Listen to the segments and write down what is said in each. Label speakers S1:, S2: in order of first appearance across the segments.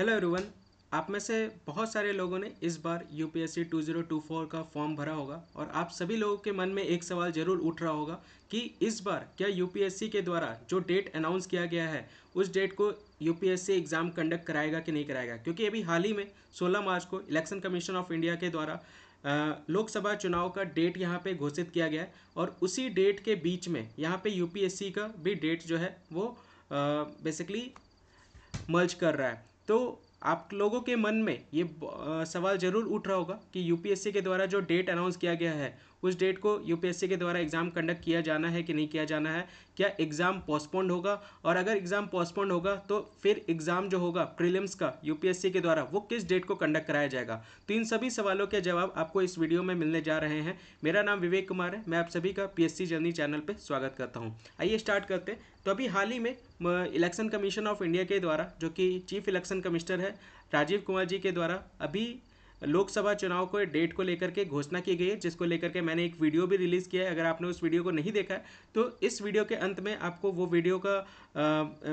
S1: hello everyone आप में से बहुत सारे लोगों ने इस बार यूपीएससी 2024 का फॉर्म भरा होगा और आप सभी लोगों के मन में एक सवाल ज़रूर उठ रहा होगा कि इस बार क्या यूपीएससी के द्वारा जो डेट अनाउंस किया गया है उस डेट को यूपीएससी एग्ज़ाम कंडक्ट कराएगा कि नहीं कराएगा क्योंकि अभी हाल ही में सोलह मार्च को इलेक्शन कमीशन ऑफ इंडिया के द्वारा लोकसभा चुनाव का डेट यहाँ पे घोषित किया गया है और उसी डेट के बीच में यहाँ पे यूपीएससी का भी डेट जो है वो बेसिकली मर्ज कर रहा है तो आप लोगों के मन में ये सवाल ज़रूर उठ रहा होगा कि यूपीएससी के द्वारा जो डेट अनाउंस किया गया है उस डेट को यूपीएससी के द्वारा एग्ज़ाम कंडक्ट किया जाना है कि नहीं किया जाना है क्या एग्ज़ाम पोस्टपोन्ड होगा और अगर एग्ज़ाम पोस्टपोन्ड होगा तो फिर एग्ज़ाम जो होगा प्रीलिम्स का यूपीएससी के द्वारा वो किस डेट को कंडक्ट कराया जाएगा तो इन सभी सवालों के जवाब आपको इस वीडियो में मिलने जा रहे हैं मेरा नाम विवेक कुमार है मैं आप सभी का पीएससी जर्नी चैनल पर स्वागत करता हूँ आइए स्टार्ट करते हैं तो अभी हाल ही में इलेक्शन कमीशन ऑफ इंडिया के द्वारा जो कि चीफ इलेक्शन कमिश्नर है राजीव कुमार जी के द्वारा अभी लोकसभा चुनाव को डेट को लेकर के घोषणा की गई है जिसको लेकर के मैंने एक वीडियो भी रिलीज़ किया है अगर आपने उस वीडियो को नहीं देखा है तो इस वीडियो के अंत में आपको वो वीडियो का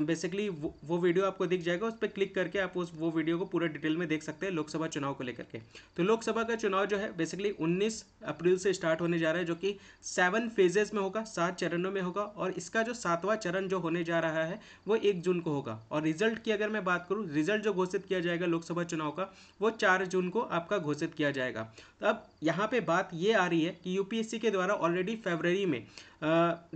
S1: बेसिकली वो, वो वीडियो आपको दिख जाएगा उस पर क्लिक करके आप उस वो वीडियो को पूरा डिटेल में देख सकते हैं लोकसभा चुनाव को लेकर के तो लोकसभा का चुनाव जो है बेसिकली उन्नीस अप्रैल से स्टार्ट होने जा रहा है जो कि सेवन फेजेस में होगा सात चरणों में होगा और इसका जो सातवां चरण जो होने जा रहा है वो एक जून को होगा और रिजल्ट की अगर मैं बात करूँ रिजल्ट जो घोषित किया जाएगा लोकसभा चुनाव का वो चार जून को आपका घोषित किया जाएगा तो अब यहाँ पे बात ये आ रही है कि यूपीएससी के द्वारा ऑलरेडी फेबररी में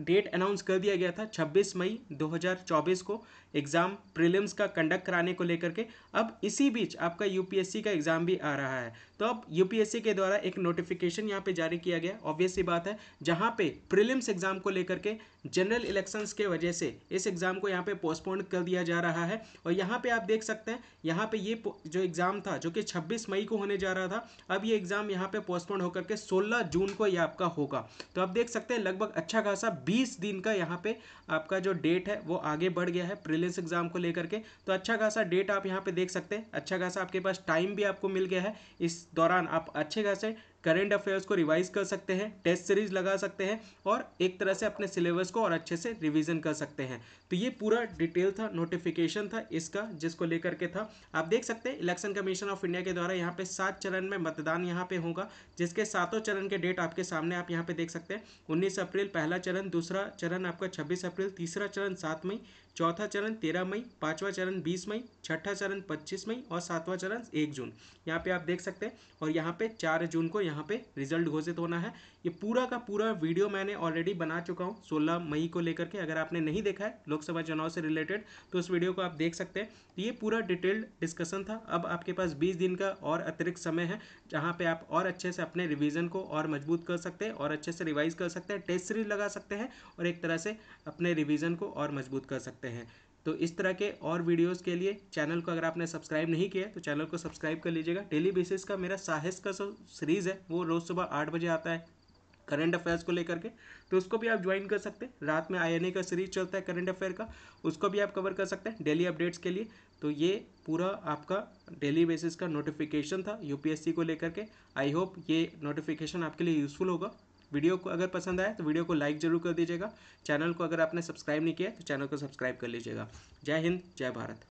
S1: डेट अनाउंस कर दिया गया था 26 मई 2024 को एग्ज़ाम प्रीलिम्स का कंडक्ट कराने को लेकर के अब इसी बीच आपका यूपीएससी का एग्ज़ाम भी आ रहा है तो अब यूपीएससी के द्वारा एक नोटिफिकेशन यहाँ पे जारी किया गया ऑब्वियस सी बात है जहाँ पे प्रीलिम्स एग्जाम को लेकर के जनरल इलेक्शंस के वजह से इस एग्जाम को यहाँ पे पोस्टपोन कर दिया जा रहा है और यहाँ पे आप देख सकते हैं यहाँ पे ये जो एग्जाम था जो कि 26 मई को होने जा रहा था अब ये एग्जाम यहाँ पे पोस्टपोन होकर के सोलह जून को ये आपका होगा तो आप देख सकते हैं लगभग अच्छा खासा बीस दिन का यहाँ पे आपका जो डेट है वो आगे बढ़ गया है प्रिलिम्स एग्जाम को लेकर के तो अच्छा खासा डेट आप यहाँ पे देख सकते हैं अच्छा खासा आपके पास टाइम भी आपको मिल गया है इस दौरान आप अच्छे खासे करेंट अफेयर्स को रिवाइज कर सकते हैं टेस्ट सीरीज लगा सकते हैं और एक तरह से अपने सिलेबस को और अच्छे से रिविजन कर सकते हैं तो ये पूरा डिटेल था नोटिफिकेशन था इसका जिसको लेकर के था आप देख सकते हैं इलेक्शन कमीशन ऑफ इंडिया के द्वारा यहाँ पे सात चरण में मतदान यहाँ पे होगा जिसके सातों चरण के डेट आपके सामने आप यहाँ पे देख सकते हैं उन्नीस अप्रैल पहला चरण दूसरा चरण आपका छब्बीस अप्रैल तीसरा चरण सात मई चौथा चरण तेरह मई पाँचवा चरण बीस मई छठा चरण पच्चीस मई और सातवां चरण एक जून यहाँ पे आप देख सकते हैं और यहाँ पे चार जून को यहाँ यहाँ पे रिजल्ट घोषित होना है ये पूरा का पूरा वीडियो मैंने ऑलरेडी बना चुका हूँ 16 मई को लेकर के अगर आपने नहीं देखा है लोकसभा चुनाव से रिलेटेड तो उस वीडियो को आप देख सकते हैं तो ये पूरा डिटेल्ड डिस्कशन था अब आपके पास बीस दिन का और अतिरिक्त समय है जहाँ पर आप और अच्छे से अपने रिविज़न को और मजबूत कर सकते हैं और अच्छे से रिवाइज कर सकते हैं टेस्ट सीरीज लगा सकते हैं और एक तरह से अपने रिविज़न को और मजबूत कर सकते हैं तो इस तरह के और वीडियोस के लिए चैनल को अगर आपने सब्सक्राइब नहीं किया तो चैनल को सब्सक्राइब कर लीजिएगा डेली बेसिस का मेरा साहस का सीरीज़ है वो रोज़ सुबह आठ बजे आता है करंट अफेयर्स को लेकर के तो उसको भी आप ज्वाइन कर सकते हैं रात में आई का सीरीज चलता है करंट अफेयर का उसको भी आप कवर कर सकते हैं डेली अपडेट्स के लिए तो ये पूरा आपका डेली बेसिस का नोटिफिकेशन था यूपीएससी को लेकर के आई होप ये नोटिफिकेशन आपके लिए यूज़फुल होगा वीडियो को अगर पसंद आए तो वीडियो को लाइक जरूर कर दीजिएगा चैनल को अगर आपने सब्सक्राइब नहीं किया तो चैनल को सब्सक्राइब कर लीजिएगा जय हिंद जय भारत